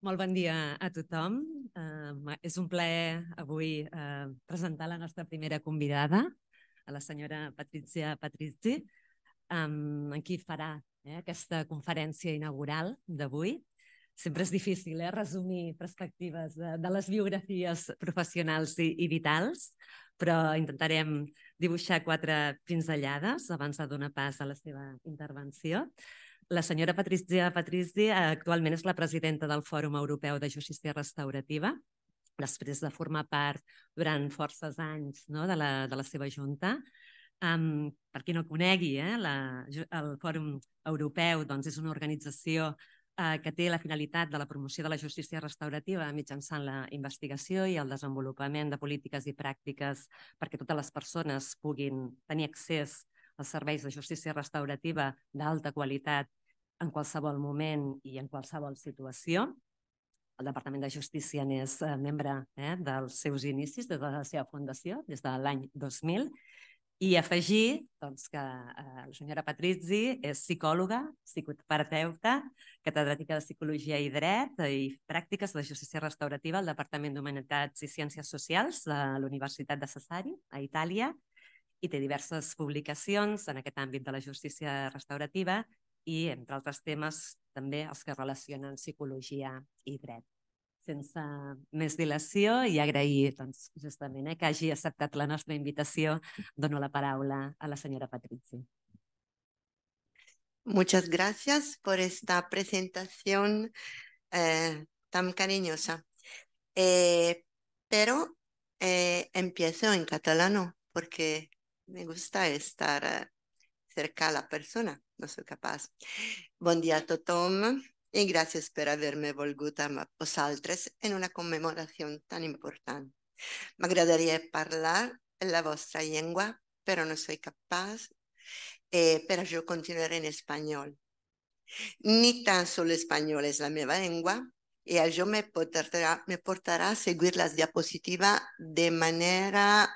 Molt bon dia a tothom. Uh, és un plaer avui uh, presentar la nostra primera convidada, a la senyora Patricia Patrizzi, um, amb qui farà eh, aquesta conferència inaugural d'avui. Sempre és difícil eh, resumir perspectives de, de les biografies professionals i, i vitals, però intentarem dibuixar quatre pinzellades abans de donar pas a la seva intervenció. La senyora Patricia Patrici eh, actualment és la presidenta del Fòrum Europeu de Justícia Restaurativa, després de formar part durant forces anys no, de, la, de la seva junta. Um, per qui no conegui, eh, la, el Fòrum Europeu doncs, és una organització eh, que té la finalitat de la promoció de la justícia restaurativa mitjançant la investigació i el desenvolupament de polítiques i pràctiques perquè totes les persones puguin tenir accés als serveis de justícia restaurativa d'alta qualitat en qualsevol moment i en qualsevol situació. El Departament de Justícia n'és eh, membre eh, dels seus inicis, des de la seva fundació, des de l'any 2000, i afegir doncs, que eh, la senyora Patrizzi és psicòloga, psicoterapeuta, catedràtica de Psicologia i Dret i Pràctiques de Justícia Restaurativa al Departament d'Humanitats i Ciències Socials de la Universitat de Sassari, a Itàlia, i té diverses publicacions en aquest àmbit de la justícia restaurativa i, entre altres temes, també els que relacionen psicologia i dret. Sense més dilació i agrair doncs, justament eh, que hagi acceptat la nostra invitació, dono la paraula a la senyora Patricia. Muchas gracias por esta presentación eh, tan cariñosa. Eh, pero eh, empiezo en catalano porque me gusta estar eh, acerca a la persona. No soy capaz. Buen día a todos y gracias por haberme volvido a vosotros en una conmemoración tan importante. Me agradaría hablar en la vuestra lengua, pero no soy capaz, eh, pero yo continuaré en español. Ni tan solo español es la nueva lengua, y yo me portará, me portará a seguir las diapositivas de manera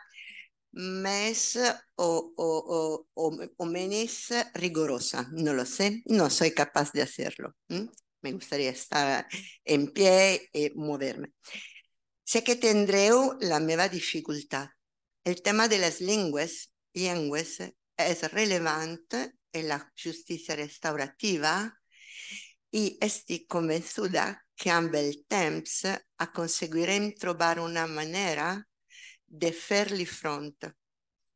mes o, o, o, o, menos rigorosa. No lo sé, no soy capaz de hacerlo. ¿Mm? Me gustaría estar en pie e eh, moverme. Sé que tendré la meva dificultad. El tema de las lenguas, lenguas es relevante en la justicia restaurativa y estoy convencida que ambos temps aconseguirem trovare una manera de fairly front.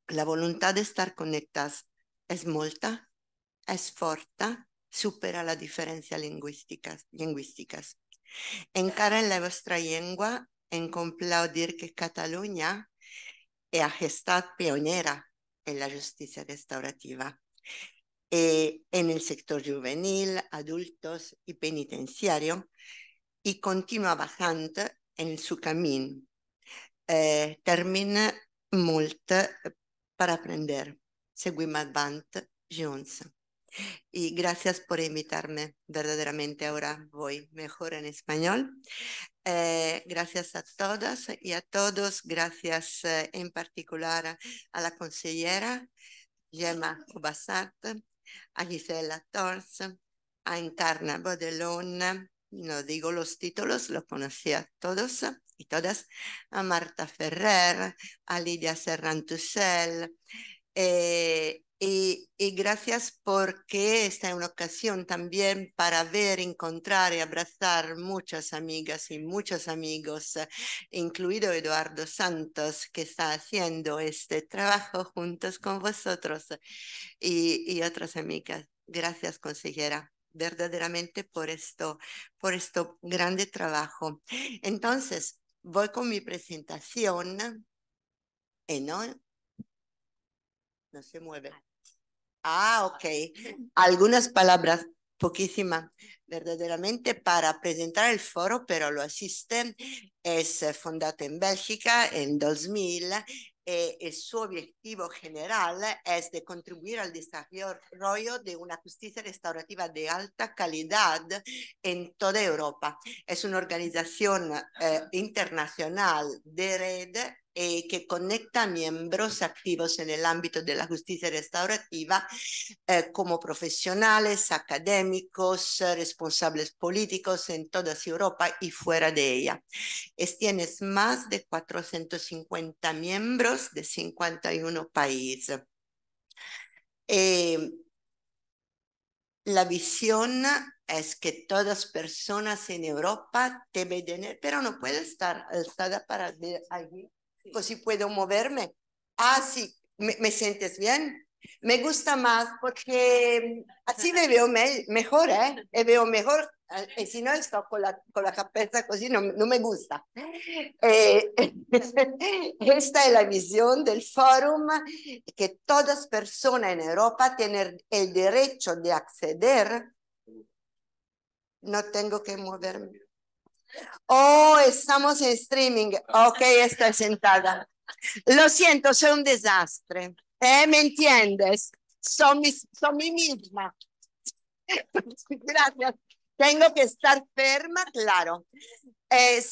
La voluntad de estar conectadas es molta, es forta, supera la diferencia lingüística. lingüísticas. Encara en la vuestra lengua, en complaudir que Cataluña ha estado pionera en la justicia restaurativa. Eh, en el sector juvenil, adultos y penitenciario, y continúa bajando en su camino eh, termina mult eh, para aprender. Seguimos adelante juntos. Y gracias por invitarme. Verdaderamente ahora voy mejor en español. Eh, gracias a todas y a todos. Gracias eh, en particular a la consellera Gemma Obasat, a Gisela Tors, a Encarna Bodelón, no digo los títulos, los conocía todos ah, y todas, a Marta Ferrer, a Lidia Serrantusel, eh, y, gracias porque esta es una ocasión también para ver, encontrar y abrazar muchas amigas y muchos amigos, ah, incluido Eduardo Santos, que está haciendo este trabajo juntos con vosotros ah, y, y otras amigas. Gracias, consejera verdaderamente por esto, por esto grande trabajo. Entonces, voy con mi presentación. Eh, no, no se mueve. Ah, ok. Algunas palabras, poquísimas, verdaderamente para presentar el foro, pero lo asisten, Es eh, fundado en Bélgica en 2000 eh, su objetivo general es de contribuir al desarrollo de una justicia restaurativa de alta calidad en toda Europa. Es una organización eh, internacional de red eh, que conecta miembros activos en el ámbito de la justicia restaurativa eh, como profesionales, académicos, responsables políticos en toda Europa y fuera de ella. tienes más de 450 miembros de 51 países. Eh, la visión es que todas personas en Europa deben tener, pero no puede estar alzada para ver allí pues sí puedo moverme. Ah, sí, me, sientes bien. Me gusta más porque así me veo mejor, ¿eh? Me veo mejor. Ah, y si no, estoy con la, con la cabeza así, pues no, no me gusta. Eh, esta es la visión del fórum, que todas personas en Europa tienen el derecho de acceder. No tengo que moverme. Oh, estamos en streaming. Ok, estoy sentada. Lo siento, soy un desastre. ¿Eh? ¿Me entiendes? Soy, mi, soy mí misma. Gracias. Tengo que estar firme, claro. Eh,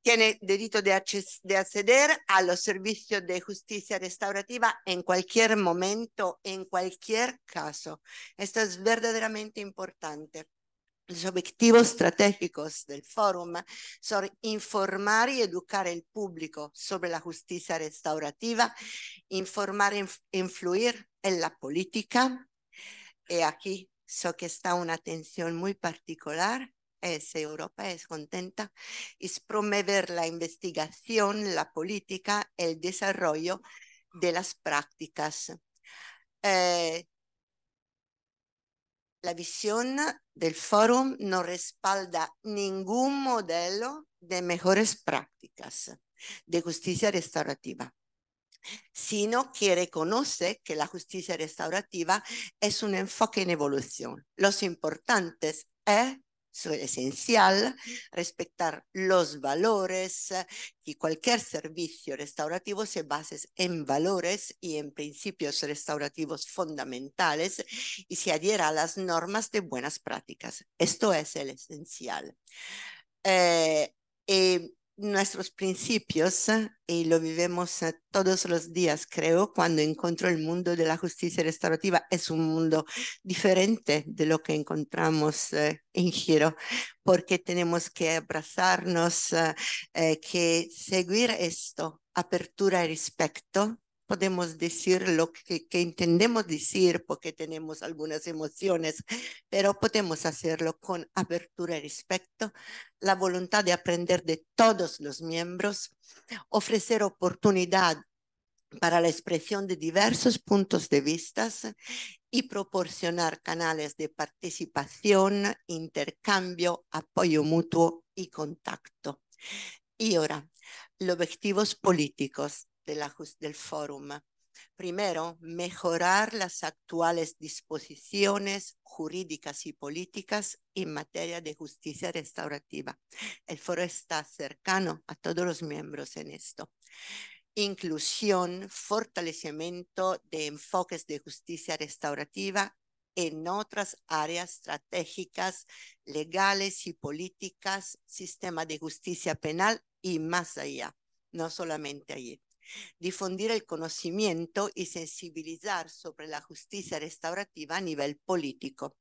tiene derecho de, de, acceder a los servicios de justicia restaurativa en cualquier momento, en cualquier caso. Esto es verdaderamente importante. Los objetivos estratégicos del forum son informar y educar al público sobre la justicia restaurativa, informar e influir en la política. Y aquí so que está una atención muy particular. Es Europa, es contenta, es promover la investigación, la política, el desarrollo de las prácticas. Eh, la visión del forum no respalda ningún modelo de mejores prácticas de justicia restaurativa, sino que reconoce que la justicia restaurativa es un enfoque en evolución. Lo importante es es esencial, respetar los valores, y cualquier servicio restaurativo se base en valores y en principios restaurativos fundamentales y se adhiera a las normas de buenas prácticas. Esto es el esencial. Eh, eh, nuestros principios, y lo vivemos eh, todos los días, creo, cuando encuentro el mundo de la justicia restaurativa, es un mundo diferente de lo que encontramos eh, en Giro, porque tenemos que abrazarnos, eh, que seguir esto, apertura y respeto, podemos decir lo que, entendemos decir porque tenemos algunas emociones, pero podemos hacerlo con apertura y respeto, la voluntad de aprender de todos los miembros, ofrecer oportunidad para la expresión de diversos puntos de vista y proporcionar canales de participación, intercambio, apoyo mutuo y contacto. Y ahora, los objetivos políticos del fórum. ¿eh? Primero, mejorar las actuales disposiciones jurídicas y políticas en materia de justicia restaurativa. El foro está cercano a todos los miembros en esto. Inclusión, fortalecimiento de enfoques de justicia restaurativa en otras áreas estratégicas, legales y políticas, sistema de justicia penal y más allá, no solamente allí difundir el conocimiento y sensibilizar sobre la justicia restaurativa a nivel político.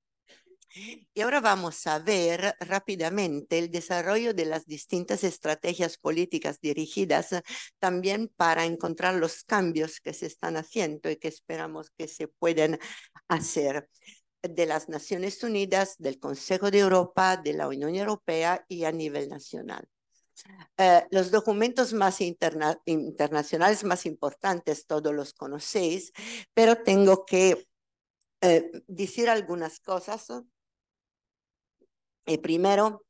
Mm. Y ahora vamos a ver rápidamente el desarrollo de las distintas estrategias políticas dirigidas eh, también para encontrar los cambios que se están haciendo y que esperamos que se puedan hacer de las Naciones Unidas, del Consejo de Europa, de la Unión Europea y a nivel nacional. Eh, los documentos más internacionales más importantes, todos los conocéis, pero tengo que eh, decir algunas cosas. Eh, primero,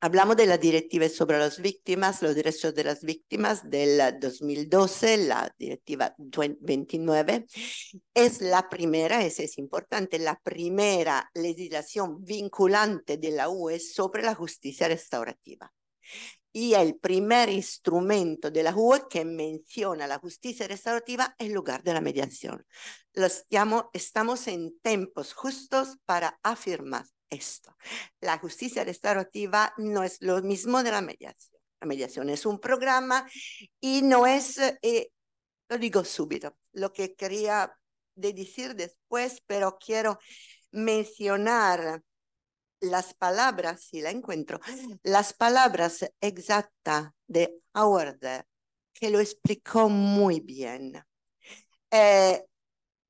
Hablamos de la directiva sobre las víctimas, los derechos de las víctimas del 2012, la directiva 29. Es la primera, es es importante, la primera legislación vinculante de la UE sobre la justicia restaurativa y el primer instrumento de la UE que menciona la justicia restaurativa en lugar de la mediación. Estamos, estamos en tiempos justos para afirmar esto. La justicia restaurativa no es lo mismo de la mediación. La mediación es un programa y no es, eh, lo digo súbito, lo que quería decir después, pero quiero mencionar las palabras, si la encuentro, las palabras exactas de Howard, que lo explicó muy bien. Eh,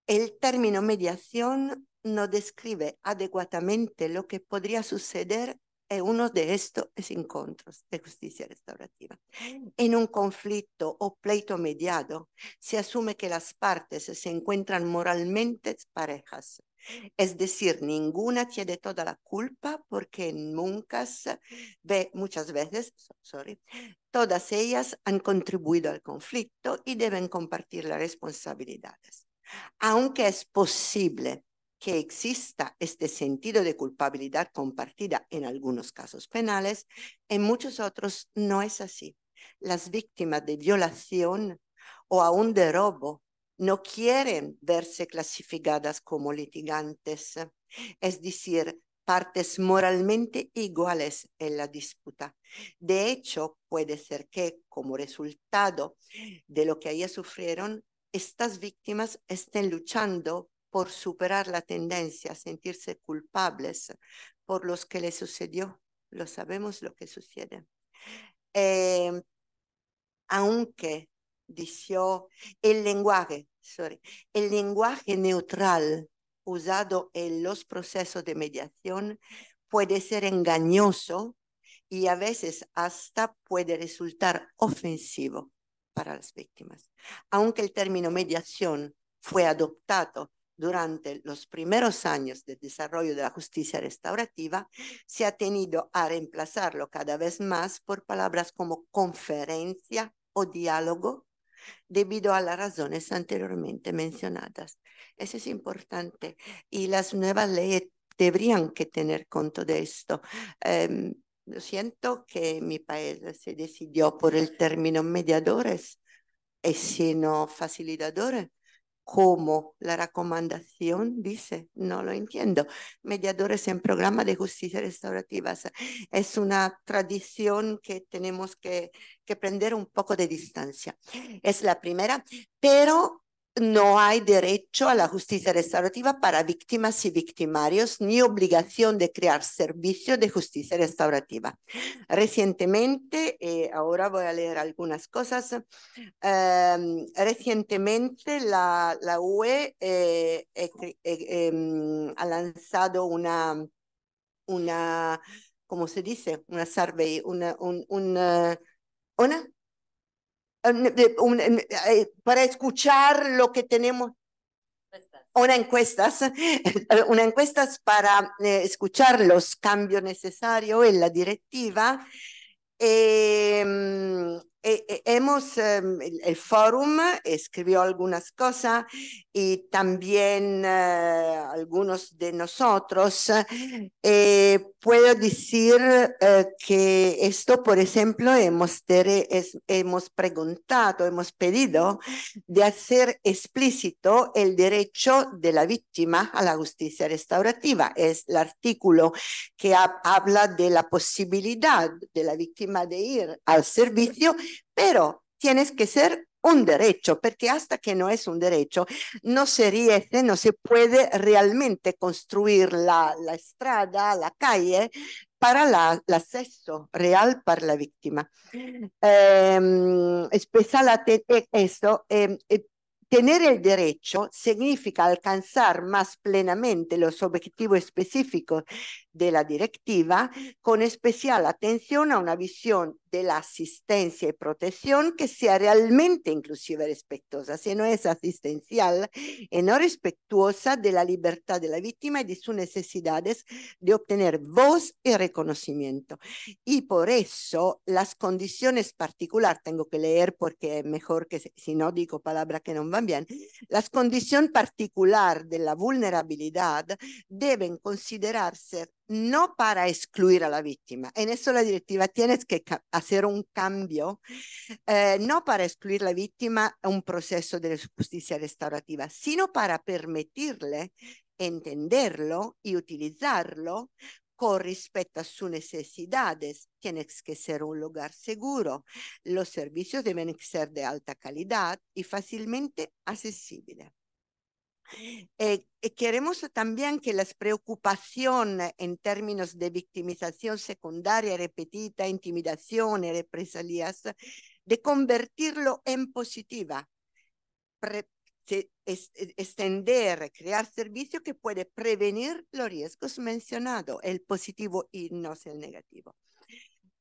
el término mediación no describe adecuadamente lo que podría suceder eh, uno de estos encuentros de justicia restaurativa. Mm. En un conflicto o pleito mediado, se asume que las partes se encuentran moralmente parejas, es decir, ninguna tiene toda la culpa porque nunca ve, muchas veces, sorry, todas ellas han contribuido al conflicto y deben compartir las responsabilidades. Aunque es posible que exista este sentido de culpabilidad compartida en algunos casos penales, en muchos otros no es así. Las víctimas de violación o aún de robo no quieren verse clasificadas como litigantes, es decir, partes moralmente iguales en la disputa. De hecho, puede ser que como resultado de lo que ellas sufrieron, estas víctimas estén luchando por superar la tendencia a sentirse culpables por los que le sucedió. Lo sabemos lo que sucede. Em, aunque, dijo, el lenguaje, sorry, el lenguaje neutral usado en los procesos de mediación puede ser engañoso y a veces hasta puede resultar ofensivo para las víctimas. Aunque el término mediación fue adoptado durante los primeros años de desarrollo de la justicia restaurativa, se ha tenido a reemplazarlo cada vez más por palabras como conferencia o diálogo debido a las razones anteriormente mencionadas. Eso es importante y las nuevas leyes deberían que tener conto de esto. lo em, siento que mi país se decidió por el término mediadores y sino facilitadores como la recomendación dice, no lo entiendo. Mediadores en programa de justicia restaurativa. Es una tradición que tenemos que, que prender un poco de distancia. Es la primera, pero no hay derecho a la justicia restaurativa para víctimas y victimarios ni obligación de crear servicio de justicia restaurativa. Recientemente, eh, ahora voy a leer algunas cosas, em, recientemente la, UE eh, eh, em, ha lanzado una, una, ¿cómo se dice? Una survey, una, una eh, para escuchar lo que tenemos. Una encuesta, una encuesta para eh, escuchar los cambios necesarios en la directiva. Em, eh, hemos, em, el, el, escribió algunas cosas y también eh, algunos de nosotros, eh, puedo decir eh, que esto, por ejemplo, hemos, hemos preguntado, hemos pedido de hacer explícito el derecho de la víctima a la justicia restaurativa. Es el artículo que habla de la posibilidad de la víctima de ir al servicio, pero tienes que ser un derecho, porque hasta que no es un derecho, no se no se puede realmente construir la, estrada, la calle, para el acceso real para la víctima. Em, especialmente esto, em, eh, Tener el derecho significa alcanzar más plenamente los objetivos específicos de la directiva, con especial atención a una visión de la asistencia y protección que sea realmente inclusiva y respetuosa, si no es asistencial y no respetuosa de la libertad de la víctima y de sus necesidades de obtener voz y reconocimiento. Y por eso las condiciones particular, tengo que leer porque es mejor que si no digo palabras que no van bien, las condiciones particular de la vulnerabilidad deben considerarse no para excluir a la víctima. En eso la directiva tiene que hacer un cambio, eh, no para excluir a la víctima a un proceso de justicia restaurativa, sino para permitirle entenderlo y utilizarlo con respecto a sus necesidades. Tiene que ser un lugar seguro. Los servicios deben ser de alta calidad y fácilmente accesibles. Eh, eh, queremos también que las preocupaciones en términos de victimización secundaria repetida, intimidación y represalias, de convertirlo en positiva, e, extender, crear servicio que puede prevenir los riesgos mencionados, el positivo y no el negativo.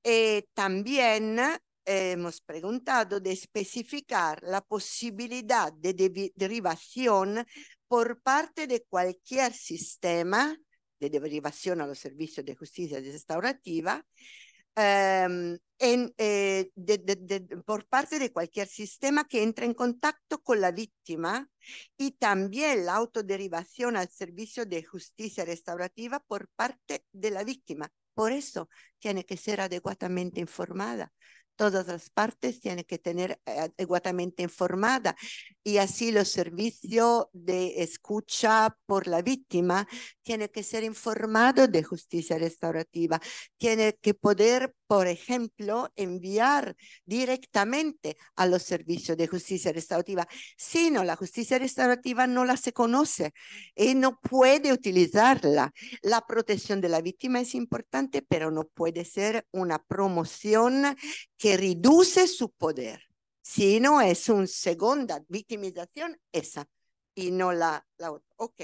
Eh, también hemos preguntado de especificar la posibilidad de derivación por parte de cualquier sistema de derivación a los servicios de justicia restaurativa um, en, eh, de, de, de, por parte de cualquier sistema que entre en contacto con la víctima y también la autoderivación al servicio de justicia restaurativa por parte de la víctima. Por eso tiene que ser adecuadamente informada todas las partes tiene que tener eh, adecuadamente informada y así los servicios de escucha por la víctima tiene que ser informado de justicia restaurativa, tiene que poder por ejemplo, enviar directamente a los servicios de justicia restaurativa, sino la justicia restaurativa no la se conoce y eh, no puede utilizarla. La protección de la víctima es importante, pero no puede ser una promoción que reduce su poder, sino es una segunda victimización esa y no la, otra. Ok.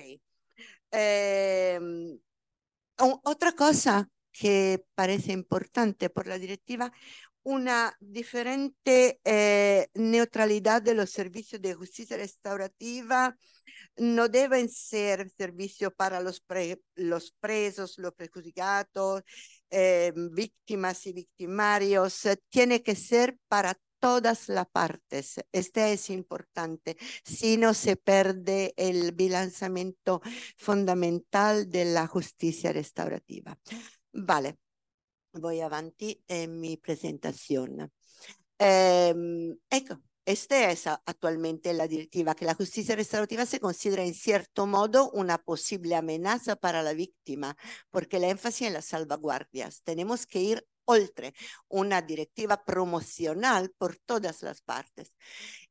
Em, otra cosa que parece importante por la directiva, una diferente eh, neutralidad de los servicios de justicia restaurativa. No deben ser servicios para los, presos, los perjudicados, eh, víctimas y victimarios. Eh, tiene que ser para todas las partes. Este es importante. Si no se pierde el bilanzamiento fundamental de la justicia restaurativa. Vale, voy avanti en mi presentación. Ehm, ecco, esta es actualmente la directiva, que la justicia restaurativa se considera en cierto modo una posible amenaza para la víctima, porque la énfasis en las salvaguardias. Tenemos que ir oltre una directiva promocional por todas las partes.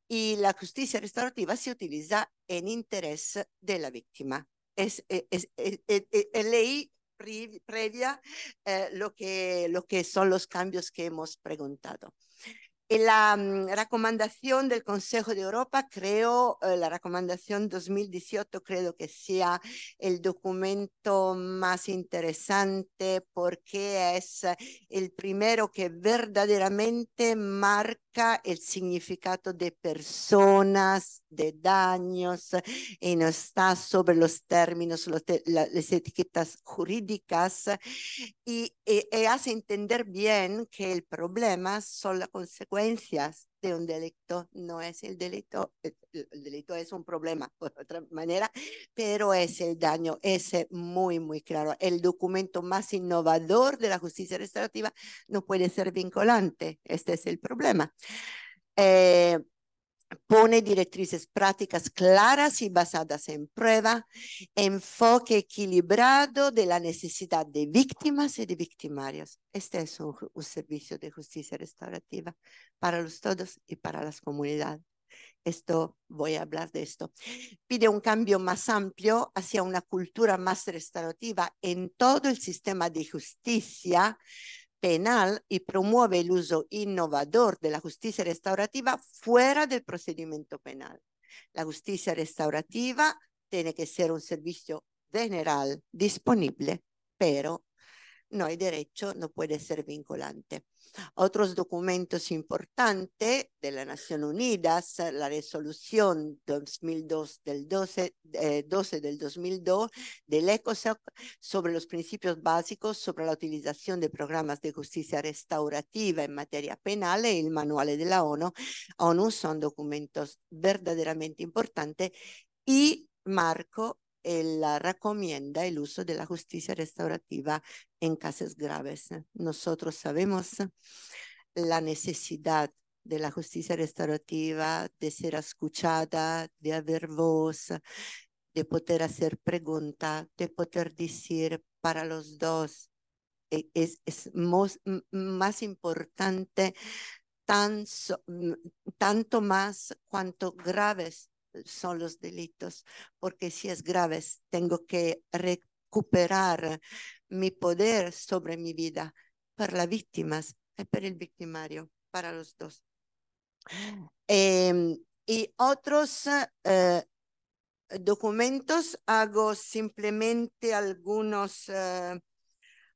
Y la justicia restaurativa se utiliza en interés de la víctima. Es, e, es, es, e, e, previa eh, lo, que, lo que son los cambios que hemos preguntado. la mm, recomendación del Consejo de Europa, creo, eh, la recomendación 2018, creo que sea el documento más interesante porque es el primero que verdaderamente marca el significado de personas, de daños, y no está sobre los términos, las etiquetas jurídicas, y eh, eh, hace entender bien que el problema son las consecuencias de un delito no es el delito, eh, el delito es un problema, por otra manera, pero es el daño, es eh, muy, muy claro. El documento más innovador de la justicia restaurativa no puede ser vinculante, este es el problema. Eh, pone directrices prácticas claras y basadas en prueba, enfoque equilibrado de la necesidad de víctimas y de victimarios. Este es un, servicio de justicia restaurativa para los todos y para las comunidades. Esto voy a hablar de esto. Pide un cambio más amplio hacia una cultura más restaurativa en todo el sistema de justicia penal y promueve el uso innovador de la justicia restaurativa fuera del procedimiento penal. La justicia restaurativa tiene que ser un servicio general disponible, pero no, hay derecho no puede ser vinculante. Otros documentos importantes de las Naciones Unidas, la resolución 2002 del 12, eh, del 2002 del ECOSOC sobre los principios básicos sobre la utilización de programas de justicia restaurativa en materia penal y e el manual de la ONU, ONU son documentos verdaderamente importantes y marco él recomienda el uso de la justicia restaurativa en casos graves. Nosotros sabemos la necesidad de la justicia restaurativa, de ser escuchada, de haber voz, de poder hacer preguntas, de poder decir para los dos. Eh, es, es más, importante Tan, tanto más cuanto graves son los delitos, porque si es grave, tengo que recuperar mi poder sobre mi vida para las víctimas y eh, para el victimario, para los dos. Em, y otros eh, documentos hago simplemente algunos eh,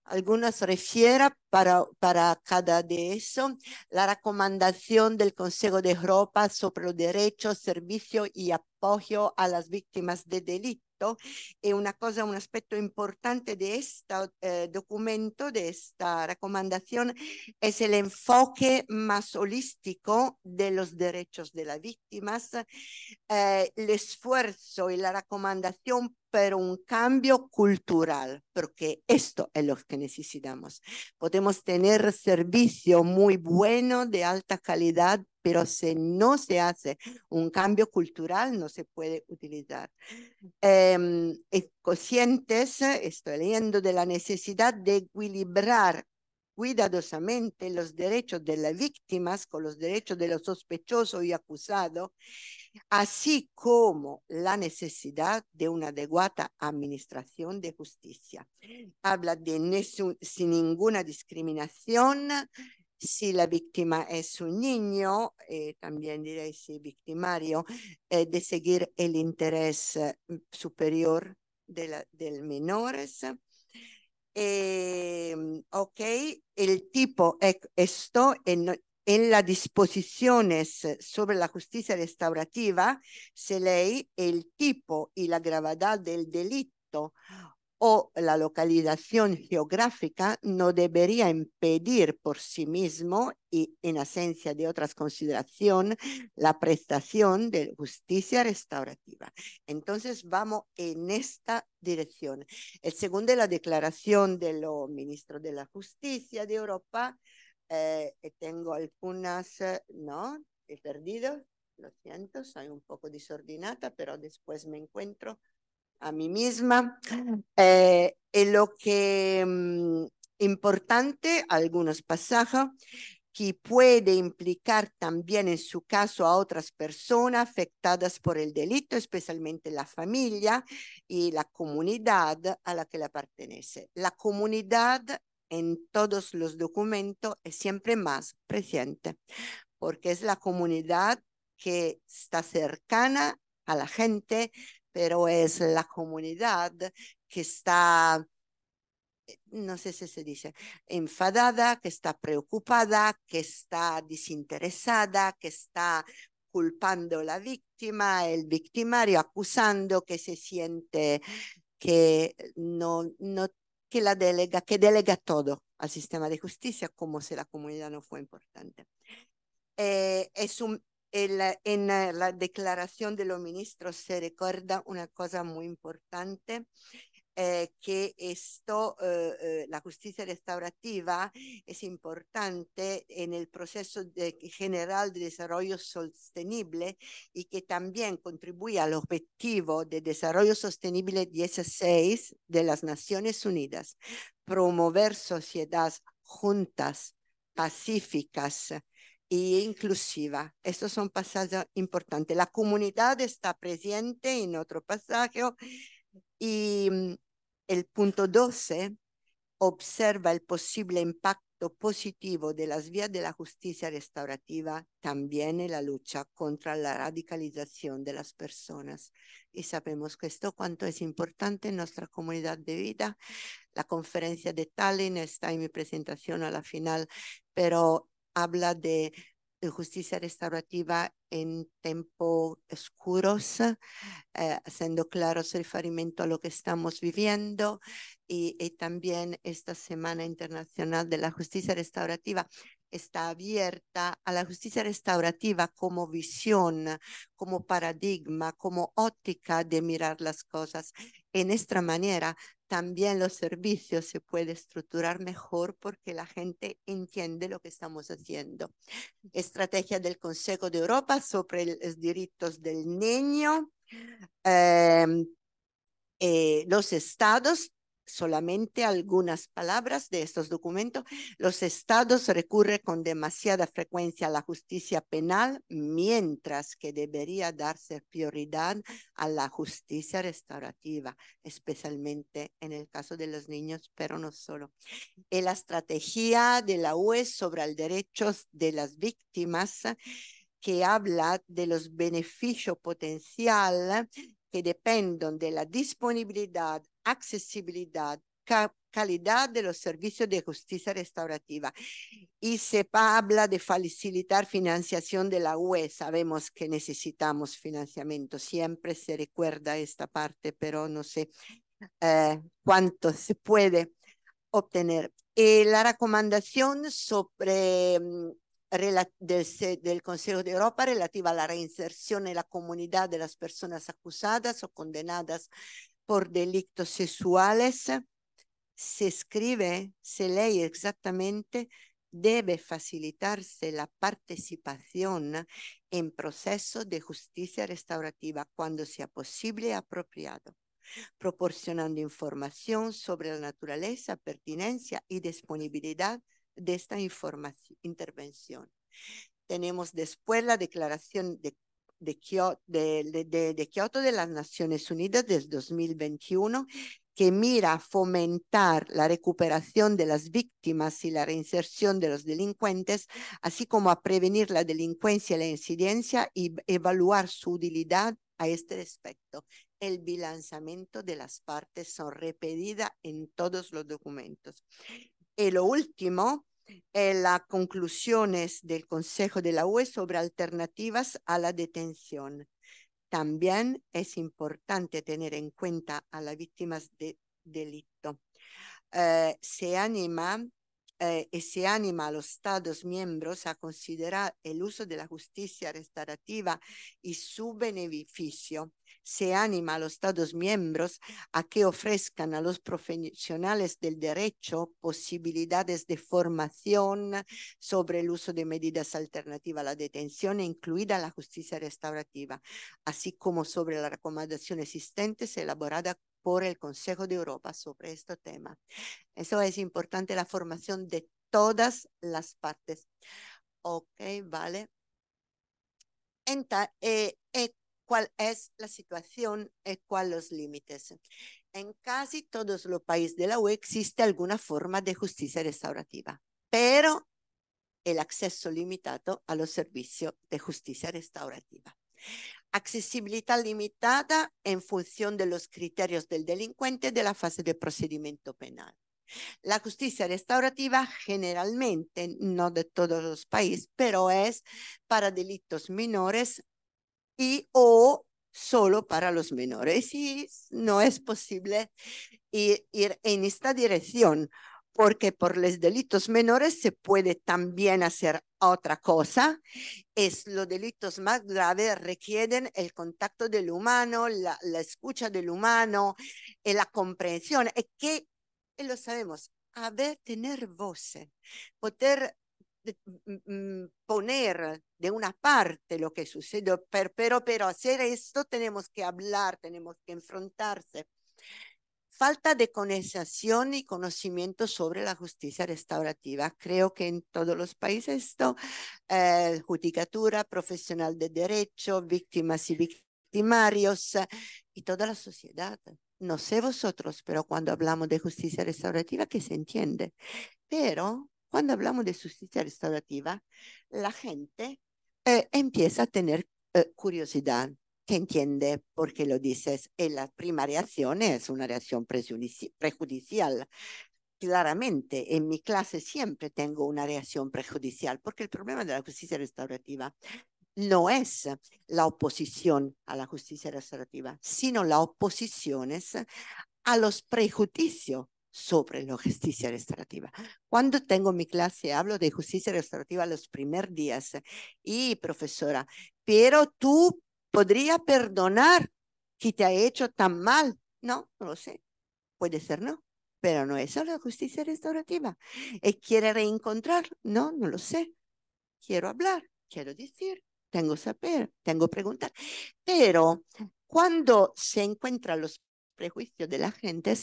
algunas refiera para, cada de eso la recomendación del Consejo de Europa sobre los derechos, servicio y apoyo a las víctimas de delitos y eh, una cosa, un aspecto importante de este documento, de esta recomendación, es el enfoque más holístico de los derechos de las víctimas, eh, el esfuerzo y la recomendación pero un cambio cultural, porque esto es lo que necesitamos. Podemos tener servicio muy bueno de alta calidad, pero si no se hace un cambio cultural, no se puede utilizar. Eh, em, conscientes, estoy leyendo, de la necesidad de equilibrar cuidadosamente los derechos de las víctimas con los derechos de los sospechosos y acusados, así como la necesidad de una adecuada administración de justicia. Habla de sin ninguna discriminación si la víctima es un niño, eh, también diré si victimario, eh, de seguir el interés mm, superior de la, del menores. Eh, ok, el tipo, esto en, en las disposiciones sobre la justicia restaurativa, se lee el tipo y la gravedad del delito o la localización geográfica no debería impedir por sí mismo y en ausencia de otras consideraciones la prestación de justicia restaurativa. Entonces vamos en esta dirección. El eh, segundo de la declaración del ministro de la Justicia de Europa, eh, eh, tengo algunas, ¿no? He perdido, lo siento, soy un poco disordinada, pero después me encuentro a mí misma. Ah. Eh, en lo que mm, importante, algunos pasajes que puede implicar también en su caso a otras personas afectadas por el delito, especialmente la familia y la comunidad a la que le pertenece. La comunidad en todos los documentos es siempre más presente, porque es la comunidad que está cercana a la gente, pero es la comunidad que está eh, no sé si se dice, enfadada, que está preocupada, que está desinteresada, que está culpando la víctima, el victimario, acusando que se siente que no, no que la delega, que delega todo al sistema de justicia como si la comunidad no fuera importante. Eh, es un, en la, declaración de los ministros se recuerda una cosa muy importante, eh, que esto, eh, eh, la justicia restaurativa es importante en el proceso general de desarrollo sostenible y que también contribuye al objetivo de desarrollo sostenible 16 de las Naciones Unidas, promover sociedades juntas, pacíficas, e inclusiva. Estos son pasajes importantes. La comunidad está presente en otro pasaje y mm, el punto 12 observa el posible impacto positivo de las vías de la justicia restaurativa también en la lucha contra la radicalización de las personas. Y sabemos que esto cuánto es importante en nuestra comunidad de vida. La conferencia de Tallinn está en mi presentación a la final, pero habla de justicia restaurativa en tiempos oscuros, eh, haciendo claro su referimiento a lo que estamos viviendo y, y, también esta Semana Internacional de la Justicia Restaurativa está abierta a la justicia restaurativa como visión, como paradigma, como óptica de mirar las cosas. En esta manera también los servicios se puede estructurar mejor porque la gente entiende lo que estamos haciendo. Estrategia del Consejo de Europa sobre los derechos del niño. Em, eh, los estados solamente algunas palabras de estos documentos, los estados recurren con demasiada frecuencia a la justicia penal, mientras que debería darse prioridad a la justicia restaurativa, especialmente en el caso de los niños, pero no solo. En la estrategia de la UE sobre el derecho de las víctimas, que habla de los beneficios potenciales que dependen de la disponibilidad, accesibilidad, calidad de los servicios de justicia restaurativa. Y se habla de facilitar financiación de la UE. Sabemos que necesitamos financiamiento. Siempre se recuerda esta parte, pero no sé eh, cuánto se puede obtener. Eh, la recomendación sobre mm, del, del, Consejo de Europa relativa a la reinserción en la comunidad de las personas acusadas o condenadas por delitos sexuales, se escribe, se lee exactamente, debe facilitarse la participación en proceso de justicia restaurativa cuando sea posible y apropiado, proporcionando información sobre la naturaleza, pertinencia y disponibilidad de esta intervención. Tenemos después la declaración de de, Kioto, de, de, de, las Naciones Unidas del 2021 que mira a fomentar la recuperación de las víctimas y la reinserción de los delincuentes, así como a prevenir la delincuencia y la incidencia y evaluar su utilidad a este respecto. El bilanzamiento de las partes son repetidas en todos los documentos. Y lo último, en las conclusiones del Consejo de la UE sobre alternativas a la detención. También es importante tener en cuenta a las víctimas de delito. Eh, se anima eh, se anima a los Estados miembros a considerar el uso de la justicia restaurativa y su beneficio. Se anima a los Estados miembros a que ofrezcan a los profesionales del derecho posibilidades de formación sobre el uso de medidas alternativas a la detención, e incluida la justicia restaurativa, así como sobre la recomendación existente elaborada por el Consejo de Europa sobre este tema. Eso es importante, la formación de todas las partes. Ok, vale. Eh, eh, ¿Cuál es la situación y eh, cuáles los límites? En casi todos los países de la UE existe alguna forma de justicia restaurativa, pero el acceso limitado a los servicios de justicia restaurativa accesibilidad limitada en función de los criterios del delincuente de la fase de procedimiento penal. La justicia restaurativa generalmente, no de todos los países, pero es para delitos menores y o solo para los menores. Y no es posible ir, ir en esta dirección porque por los delitos menores se puede también hacer otra cosa. Es los delitos más graves requieren el contacto del humano, la, escucha del humano, eh, la comprensión. Es eh, que, eh, lo sabemos, haber, tener voz, poder mm, poner de una parte lo que sucede, pero, pero hacer esto tenemos que hablar, tenemos que enfrentarse falta de conexión y conocimiento sobre la justicia restaurativa. Creo que en todos los países esto, eh, judicatura, profesional de derecho, víctimas y victimarios eh, y toda la sociedad. No sé vosotros, pero cuando hablamos de justicia restaurativa, que se entiende. Pero cuando hablamos de justicia restaurativa, la gente eh, empieza a tener curiosidad entiende por qué lo dices. en la primera reacción es una reacción prejudicial. Claramente, en mi clase siempre tengo una reacción prejudicial, porque el problema de la justicia restaurativa no es la oposición a la justicia restaurativa, sino la oposición a los prejuicios sobre la justicia restaurativa. Cuando tengo mi clase hablo de justicia restaurativa los primeros días y profesora, pero tú podría perdonar que te ha hecho tan mal. No, no lo sé. Puede ser no, pero no es la justicia restaurativa. ¿Y eh, quiere reencontrar? No, no lo sé. Quiero hablar, quiero decir, tengo saber, tengo preguntar. Pero cuando se encuentran los prejuicios de la gente,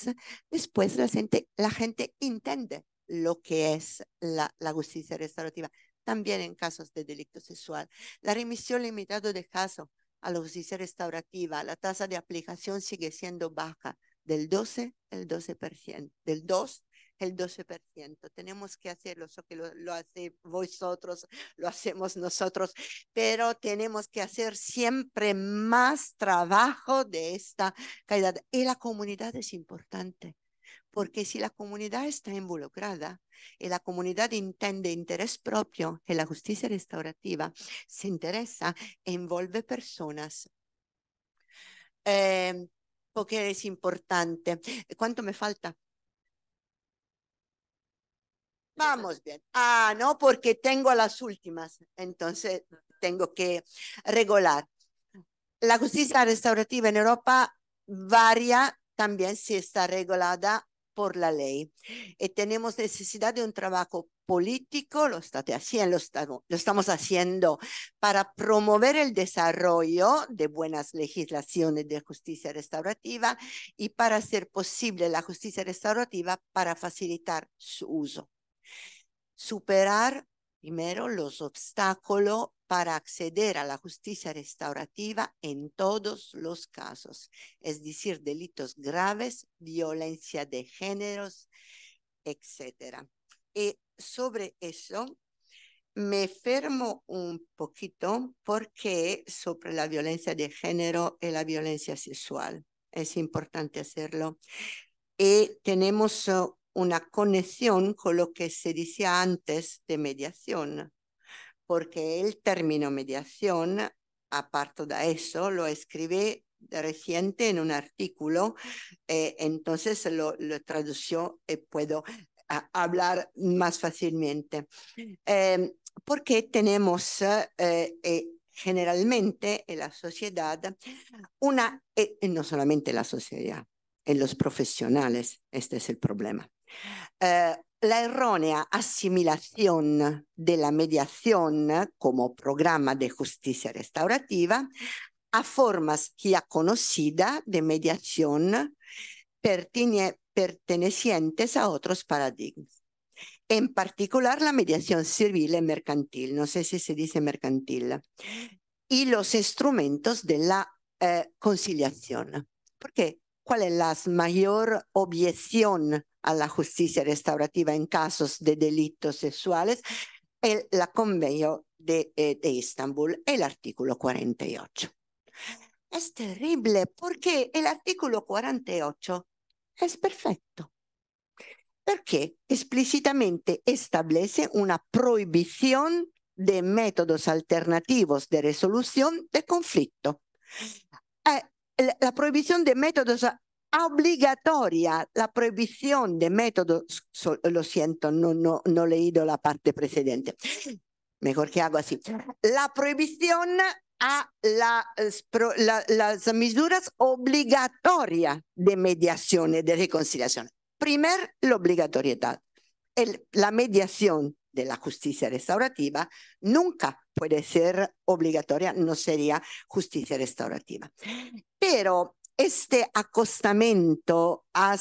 después la gente, la gente entiende lo que es la, la justicia restaurativa también en casos de delito sexual. La remisión limitada de casos a la justicia restaurativa, la tasa de aplicación sigue siendo baja, del 12 al 12%, del 2 el 12%. Tenemos que hacerlo, eso que lo, lo hace vosotros, lo hacemos nosotros, pero tenemos que hacer siempre más trabajo de esta calidad. Y la comunidad es importante porque si la comunidad está involucrada y la comunidad entiende interés propio en la justicia restaurativa, se interesa e envuelve personas. Eh, porque es importante. ¿Cuánto me falta? Vamos bien. Ah, no, porque tengo las últimas, entonces tengo que regular. La justicia restaurativa en Europa varía también si está regulada por la ley. Y eh, tenemos necesidad de un trabajo político, lo, lo, lo estamos haciendo para promover el desarrollo de buenas legislaciones de justicia restaurativa y para hacer posible la justicia restaurativa para facilitar su uso. Superar Primero, los obstáculos para acceder a la justicia restaurativa en todos los casos, es decir, delitos graves, violencia de géneros, etc. Y eh, sobre eso me fermo un poquito porque sobre la violencia de género y la violencia sexual es importante hacerlo. Y eh, tenemos uh, una conexión con lo que se decía antes de mediación, porque el término mediación, aparte de eso, lo escribí reciente en un artículo, eh, entonces lo, tradució y eh, puedo hablar más fácilmente. Em, porque tenemos eh, generalmente en la sociedad una, no solamente la sociedad, en los profesionales, este es el problema. Eh, la errónea asimilación de la mediación como programa de justicia restaurativa a formas ya conocidas de mediación pertenecientes a otros paradigmas. En particular la mediación civil y mercantil, no sé si se dice mercantil, y los instrumentos de la eh, conciliación. conciliación. qué? ¿Cuál es la mayor objeción a la justicia restaurativa en casos de delitos sexuales? El, la convenio de, eh, Estambul, Istanbul, el artículo 48. Es terrible porque el artículo 48 es perfecto porque explícitamente establece una prohibición de métodos alternativos de resolución de conflicto la prohibición de métodos obligatoria, la prohibición de métodos, lo siento, no, no, no he leído la parte precedente, mejor que hago así, la prohibición a las, la, las medidas obligatorias de mediación y de reconciliación. Primer, la obligatoriedad. la mediación de la justicia restaurativa nunca puede ser obligatoria, no sería justicia restaurativa. Pero este acostamiento a,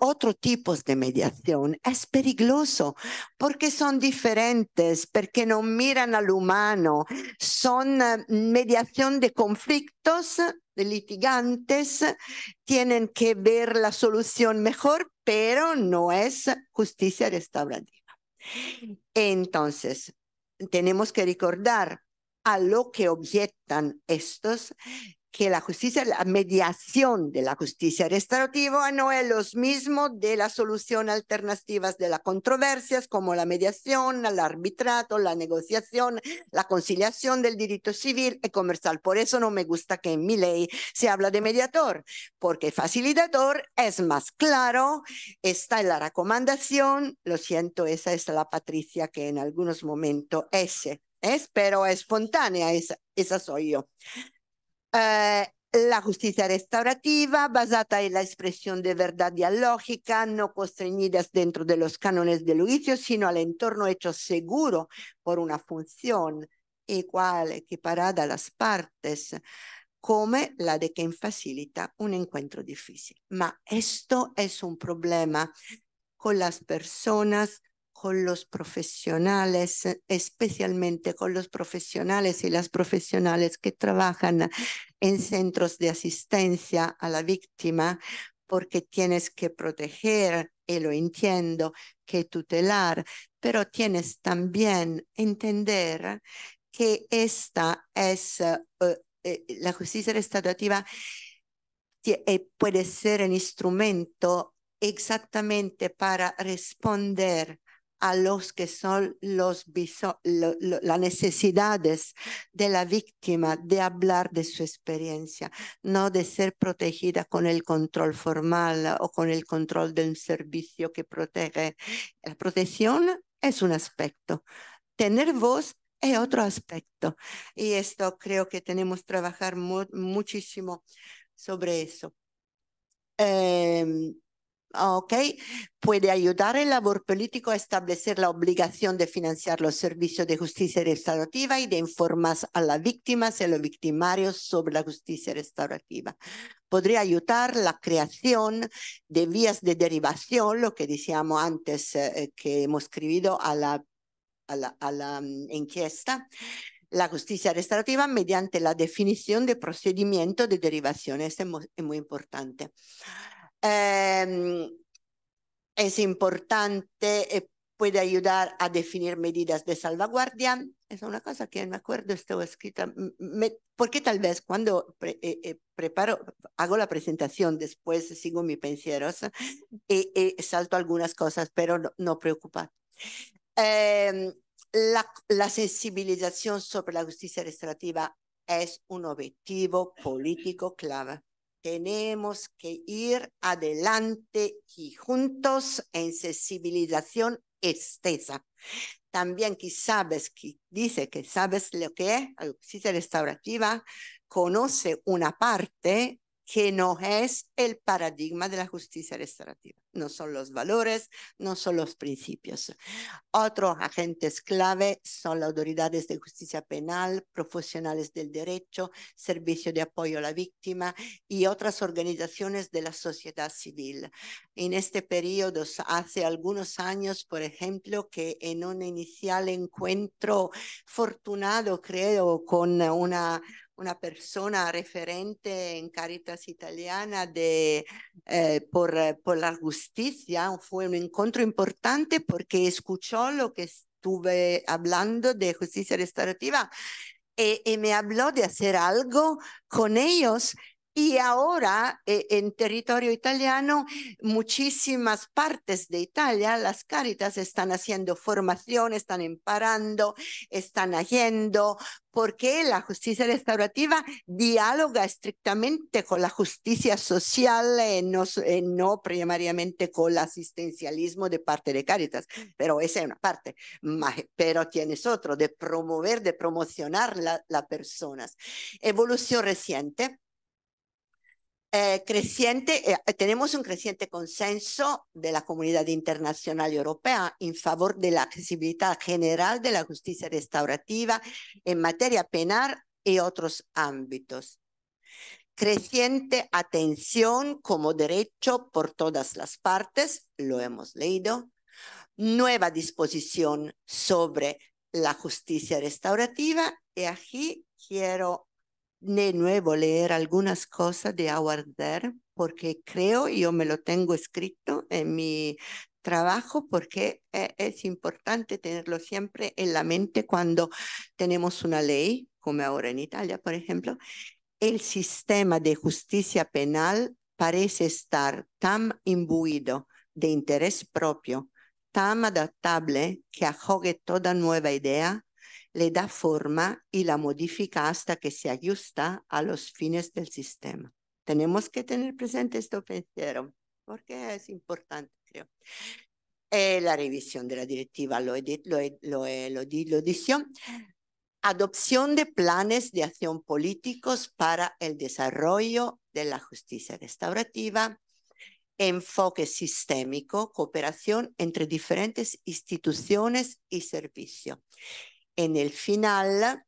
otros tipos de mediación es peligroso porque son diferentes, porque no miran al humano, son eh, mediación de conflictos de litigantes, tienen que ver la solución mejor, pero no es justicia restaurativa. Entonces, tenemos que recordar a lo que objetan estos que la justicia, la mediación de la justicia restaurativa no es lo mismo de la solución alternativas de las controversias como la mediación, el arbitrato, la negociación, la conciliación del derecho civil y comercial. Por eso no me gusta que en mi ley se habla de mediador, porque facilitador es más claro, está en la recomendación, lo siento, esa es la Patricia que en algunos momentos es, es pero espontánea, esa, esa soy yo. Eh, la justicia restaurativa, basada en la expresión de verdad dialógica, no constreñidas dentro de los cánones del juicio, sino al entorno hecho seguro por una función igual, equiparada a las partes, como la de quien facilita un encuentro difícil. Ma esto es un problema con las personas con los profesionales, e, especialmente con los profesionales y las profesionales que trabajan en centros de asistencia a la víctima, porque tienes que proteger, y lo entiendo, que tutelar, pero tienes también entender que esta es eh, eh, la justicia restaurativa eh, puede ser un instrumento exactamente para responder a los que son los las necesidades de la víctima de hablar de su experiencia, no de ser protegida con el control formal o con el control del servicio que protege. La protección es un aspecto. Tener voz es otro aspecto. Y esto creo que tenemos que trabajar muchísimo sobre eso. Em, Ok, puede ayudar el labor político a establecer la obligación de financiar los servicios de justicia restaurativa y de informar a las víctimas y a los victimarios sobre la justicia restaurativa. Podría ayudar la creación de vías de derivación, lo que decíamos antes eh, eh, que hemos escrito a la, a la, mm, encuesta la justicia restaurativa mediante la definición de procedimiento de derivación. Esto es muy, importante. Em, es importante, eh, puede ayudar a definir medidas de salvaguardia. Es una cosa que me acuerdo, estaba escrita, porque tal vez cuando eh, eh, preparo, hago la presentación, después sigo mis pensieros y salto algunas cosas, pero no, no preocupa. Em, la, la, sensibilización sobre la justicia restaurativa es un objetivo político clave tenemos que ir adelante y juntos en sensibilización extensa. También que sabes, que dice que sabes lo que es la restaurativa, conoce una parte que no es el paradigma de la justicia restaurativa. No son los valores, no son los principios. Otros agentes clave son las autoridades de justicia penal, profesionales del derecho, servicio de apoyo a la víctima y otras organizaciones de la sociedad civil. En este periodo, hace algunos años, por ejemplo, que en un inicial encuentro fortunado, creo, con una una persona referente en Caritas Italiana de, eh, eh, por, la justicia. Fue un encuentro importante porque escuchó lo que estuve hablando de justicia restaurativa eh, y me habló de hacer algo con ellos y ahora eh, en territorio italiano, muchísimas partes de Italia, las Cáritas están haciendo formación, están emparando, están haciendo, porque la justicia restaurativa dialoga estrictamente con la justicia social, eh, eh, no, primariamente con el asistencialismo de parte de Cáritas, pero esa es una parte, pero tienes otro, de promover, de promocionar las personas. Evolución reciente eh, creciente, eh, tenemos un creciente consenso de la comunidad internacional y europea en favor de la accesibilidad general de la justicia restaurativa en materia penal y otros ámbitos. Creciente atención como derecho por todas las partes, lo hemos leído. Nueva disposición sobre la justicia restaurativa y aquí quiero de nuevo leer algunas cosas de Awarder porque creo, yo me lo tengo escrito en mi trabajo porque e-, es importante tenerlo siempre en la mente cuando tenemos una ley, como ahora en Italia, por ejemplo. El sistema de justicia penal parece estar tan imbuido de interés propio, tan adaptable que ajogue toda nueva idea le da forma y la modifica hasta que se ajusta a los fines del sistema. Tenemos que tener presente esto, porque es importante, creo. Eh, la revisión de la directiva, lo, he lo, lo, lo, Adopción de planes de acción políticos para el desarrollo de la justicia restaurativa, enfoque sistémico, cooperación entre diferentes instituciones y servicios en el final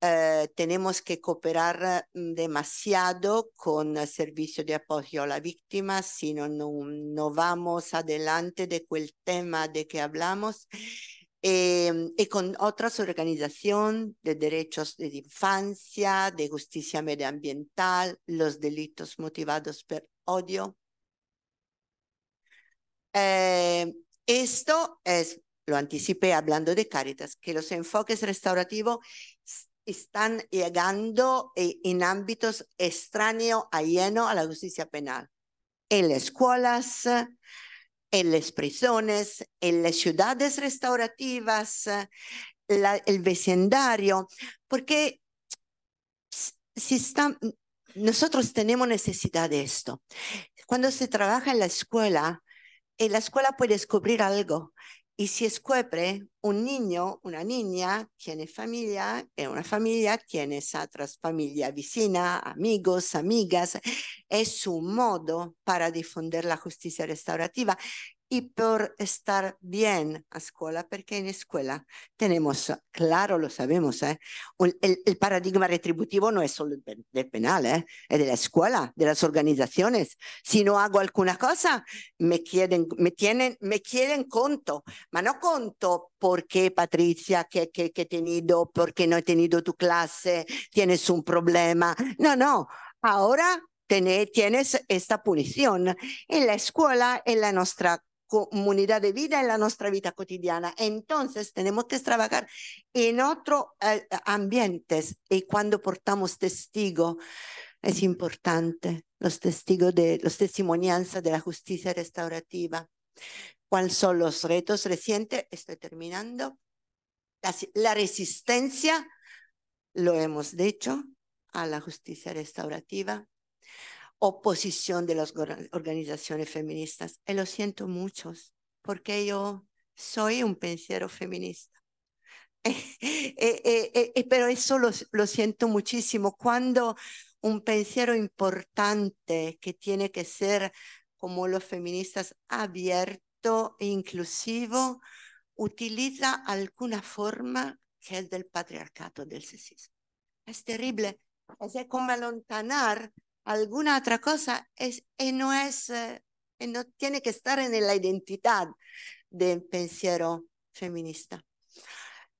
eh, tenemos que cooperar mm, demasiado con el servicio de apoyo a la víctima, si no, no, vamos adelante de aquel tema de que hablamos. Em, y con otras organizaciones de derechos de infancia, de justicia medioambiental, los delitos motivados por odio. Eh, esto es lo anticipé hablando de Caritas, que los enfoques restaurativos están llegando eh, en ámbitos extraños, ajeno a la justicia penal, en las escuelas, en las prisiones, en las ciudades restaurativas, el vecindario, porque si está, nosotros tenemos necesidad de esto. Cuando se trabaja en la escuela, en la escuela puede descubrir algo y si es un niño, una niña, tiene familia, y eh, una familia tiene otras familia, vecina, amigos, amigas. Es un modo para difundir la justicia restaurativa y por estar bien a escuela, porque en escuela tenemos, claro, lo sabemos, ¿eh? el, paradigma retributivo no es solo del, penal, ¿eh? es de la escuela, de las organizaciones. Si no hago alguna cosa, me quieren, me tienen, me quieren conto, pero no conto porque Patricia, que, que he tenido, porque no he tenido tu clase, tienes un problema. No, no. Ahora tienes esta punición. En la escuela, en la nuestra comunidad de vida en la nuestra vida cotidiana. Entonces tenemos que trabajar en otros eh, ambientes y cuando portamos testigo es importante los testigos de los testimonianzas de la justicia restaurativa. ¿Cuáles son los retos recientes? Estoy terminando. la resistencia, lo hemos dicho, a la justicia restaurativa oposición de las organizaciones feministas. Y eh, lo siento mucho, porque yo soy un pensiero feminista. Eh, eh, pero eso lo, siento muchísimo. Cuando un pensiero importante que tiene que ser, como los feministas, abierto e inclusivo, utiliza alguna forma que es del patriarcato del sexismo. Es terrible, es como alontanar alguna otra cosa, es, y eh, no, es, y eh, eh, no tiene que estar en la identidad del pensiero feminista.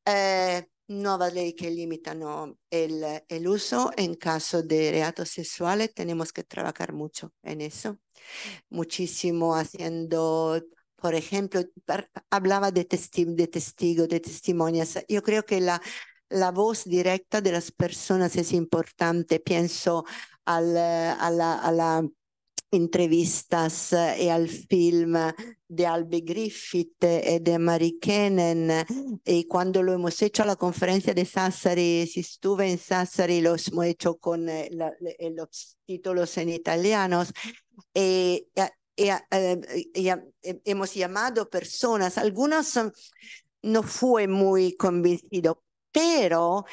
Eh, nueva ley que limitan el, el, uso en caso de reatos sexuales. Tenemos que trabajar mucho en eso. Muchísimo haciendo, por ejemplo, hablaba de, de testigo de testimonios Yo creo que la, la voz directa de las personas es importante. Pienso al, eh, a la, entrevistas y eh, al film de Albi Griffith y eh, de Marie Kennan y cuando lo hemos hecho a la conferencia de Sassari, si estuve en Sassari, lo hemos hecho con los títulos en italianos. Y, hemos llamado personas, algunos mm, no fue muy convencido, pero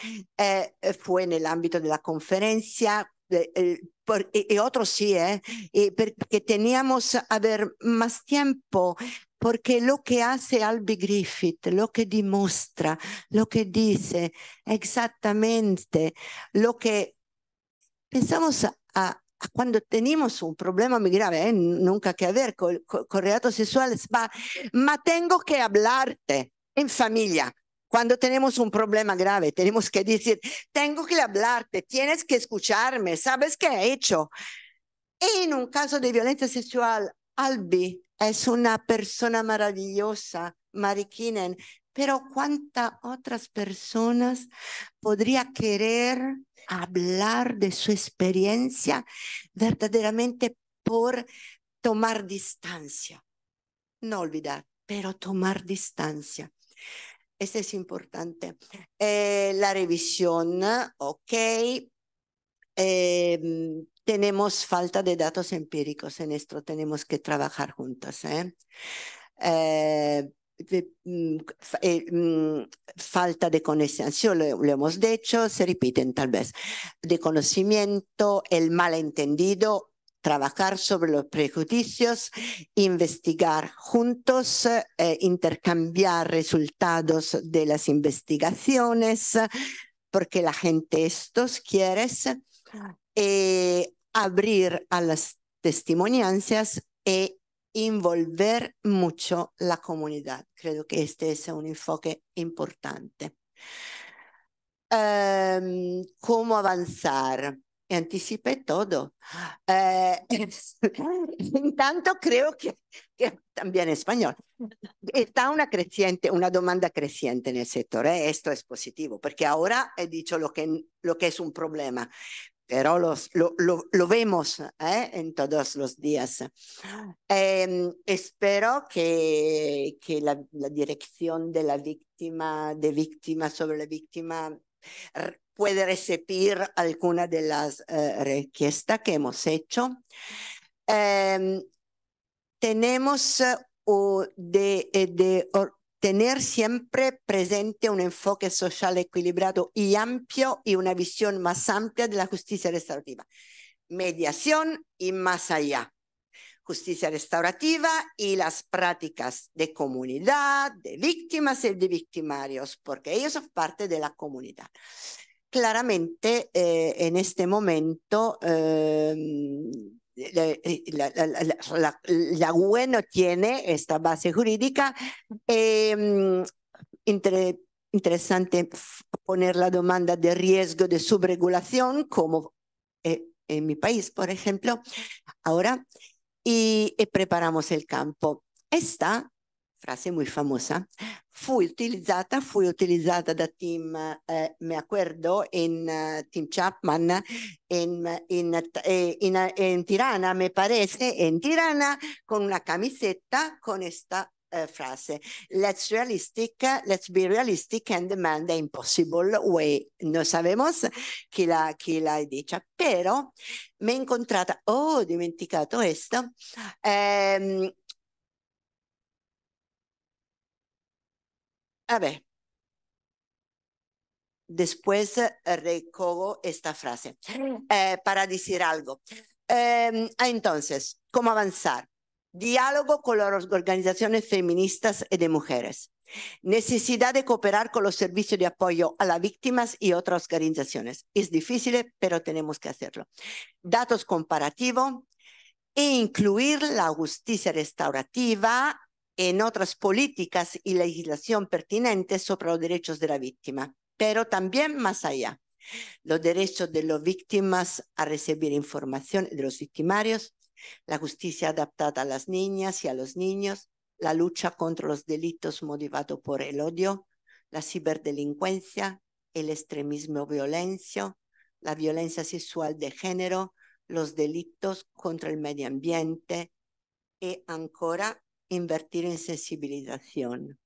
fue en el ámbito de la conferencia y, otros sí, ¿eh? porque teníamos, a haber más tiempo, porque lo que hace Albi Griffith, lo que demuestra, lo que dice, exactamente lo que pensamos a, cuando tenemos un problema muy grave, ¿eh? nunca que ver con, con, sexuales, ma, ma tengo que hablarte en familia, cuando tenemos un problema grave, tenemos que decir, tengo que hablarte, tienes que escucharme, ¿sabes qué he hecho? en un caso de violencia sexual, Albi es una persona maravillosa, Marikinen pero ¿cuántas otras personas podría querer hablar de su experiencia verdaderamente por tomar distancia? No olvidar, pero tomar distancia. Ese es importante. Eh, la revisión, ok. Em, tenemos falta de datos empíricos en esto, tenemos que trabajar juntos. ¿eh? Eh, mm, mm, falta de conexión, lo, lo, hemos dicho, se repiten tal vez, de conocimiento, el malentendido trabajar sobre los prejuicios, investigar juntos, eh, intercambiar resultados de las investigaciones, porque la gente estos quiere, eh, abrir a las testimonianzas e envolver mucho la comunidad. Creo que este es un enfoque importante. Em, ¿Cómo avanzar? anticipé todo. en eh, tanto, creo que, también también español. Está una creciente, una demanda creciente en el sector. ¿eh? Esto es positivo, porque ahora he dicho lo que, lo que es un problema, pero lo, vemos ¿eh? en todos los días. Em, espero que, que la, la, dirección de la víctima, de víctima sobre la víctima, puede recibir alguna de las eh, que hemos hecho. Em, tenemos eh, de, eh, de tener siempre presente un enfoque social equilibrado y amplio y una visión más amplia de la justicia restaurativa. Mediación y más allá justicia restaurativa y las prácticas de comunidad, de víctimas y de victimarios, porque ellos son parte de la comunidad. Claramente, eh, en este momento, em, la, la, UE no tiene esta base jurídica. Em, interesante poner la demanda de riesgo de subregulación como eh, en mi país, por ejemplo. Ahora, y, y preparamos el campo. Esta frase muy famosa, fue utilizada, fue utilizada da Tim, eh, me acuerdo, en uh, Tim Chapman, en, en, eh, en, en, Tirana, me parece, en Tirana, con una camiseta con esta Eh, frase. Let's realistic, let's be realistic and demand the impossible way. No sabemos chi la, chi la pero me he è incontrata, oh, he dimenticato esto a ver Después recogo esta frase eh, para decir algo. Ehm, ah, entonces, ¿cómo avanzar? Diálogo con las organizaciones feministas y eh, de mujeres. Necesidad de cooperar con los servicios de apoyo a las víctimas y otras organizaciones. Es difícil, eh, pero tenemos que hacerlo. Datos comparativos e incluir la justicia restaurativa en otras políticas y legislación pertinentes sobre los derechos de la víctima, pero también más allá. Los derechos de las víctimas a recibir información de los victimarios, la justicia adaptada a las niñas y a los niños, la lucha contra los delitos motivados por el odio, la ciberdelincuencia, el extremismo violento, la violencia sexual de género, los delitos contra el medio ambiente y, ancora invertir en sensibilización.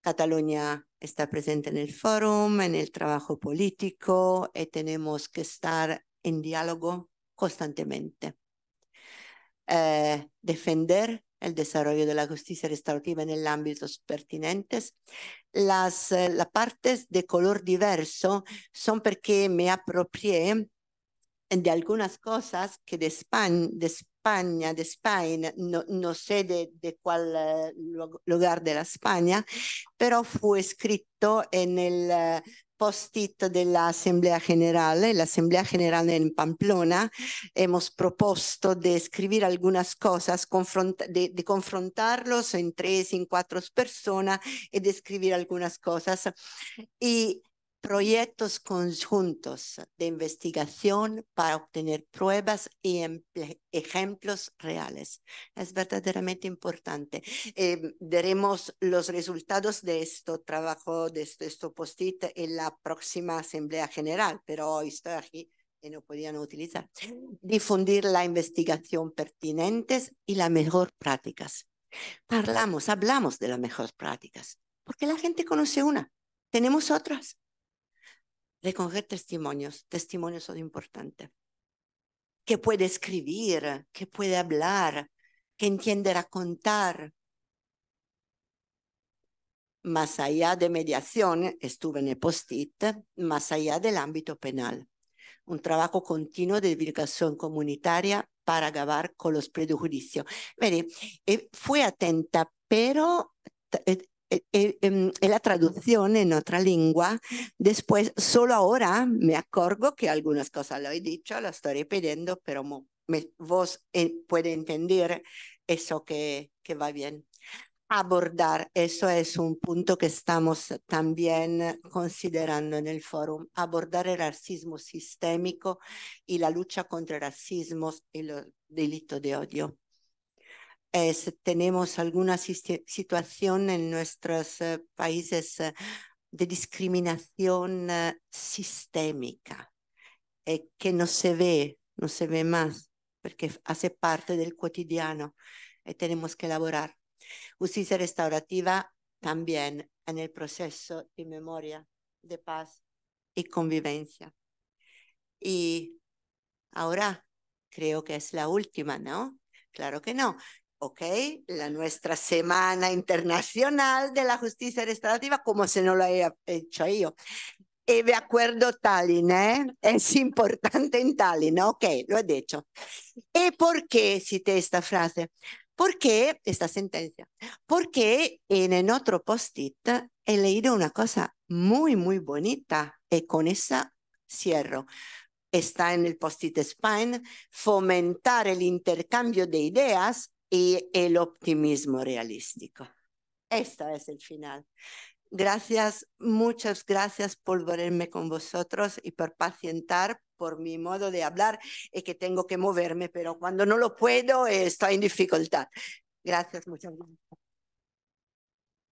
Cataluña está presente en el fórum, en el trabajo político y tenemos que estar en diálogo constantemente. Eh, defender el desarrollo de la justicia restaurativa en el ámbito pertinentes. Las, eh, las partes de color diverso son porque me apropié de algunas cosas que de España, de España, de España no, sé de, de cuál eh, lugar de la España, pero fue escrito en el de la Asamblea General, la Asamblea General en Pamplona, hemos propuesto de escribir algunas cosas, de, de, confrontarlos en tres, en cuatro personas y de escribir algunas cosas. Y proyectos conjuntos de investigación para obtener pruebas y ejemplos reales. Es verdaderamente importante. Em, veremos daremos los resultados de este trabajo, de este, postit post-it en la próxima Asamblea General, pero hoy estoy aquí y no podían utilizar. Difundir la investigación pertinentes y las mejores prácticas. Hablamos, hablamos de las mejores prácticas, porque la gente conoce una, tenemos otras recoger testimonios. Testimonios son importantes. Que puede escribir, que puede hablar, que entiende contar. Más allá de mediación, estuve en el post-it, más allá del ámbito penal. Un trabajo continuo de divulgación comunitaria para acabar con los prejuicios. Eh, fue atenta, pero eh, en eh, eh, em, la traducción en otra lengua. Después, solo ahora me acuerdo que algunas cosas lo he dicho, lo estoy repitiendo, pero vos eh, puede entender eso que, que va bien. Abordar, eso es un punto que estamos también considerando en el foro, abordar el racismo sistémico y la lucha contra el racismo y los delitos de odio tenemos alguna situación en nuestros eh, países eh, de discriminación eh, sistémica que no se ve, no se ve más, porque hace parte del cotidiano y tenemos que elaborar. Justicia restaurativa también en el proceso de memoria, de paz y convivencia. Y ahora creo que es la última, ¿no? Claro que no. ¿ok? La nuestra Semana Internacional de la Justicia Restaurativa, como si no lo haya hecho yo. Y eh, de acuerdo Tallinn, ¿eh? Es importante en Tallinn, ok, lo he dicho. ¿Y por qué cité esta frase? qué esta sentencia, porque en el otro post-it he leído una cosa muy, muy bonita y con esa cierro está en el post-it Spine, fomentar el intercambio de ideas y el optimismo realístico. Esto es el final. Gracias, muchas gracias por volverme con vosotros y por pacientar por mi modo de hablar y eh, que tengo que moverme, pero cuando no lo puedo eh, estoy en dificultad. Gracias, muchas gracias.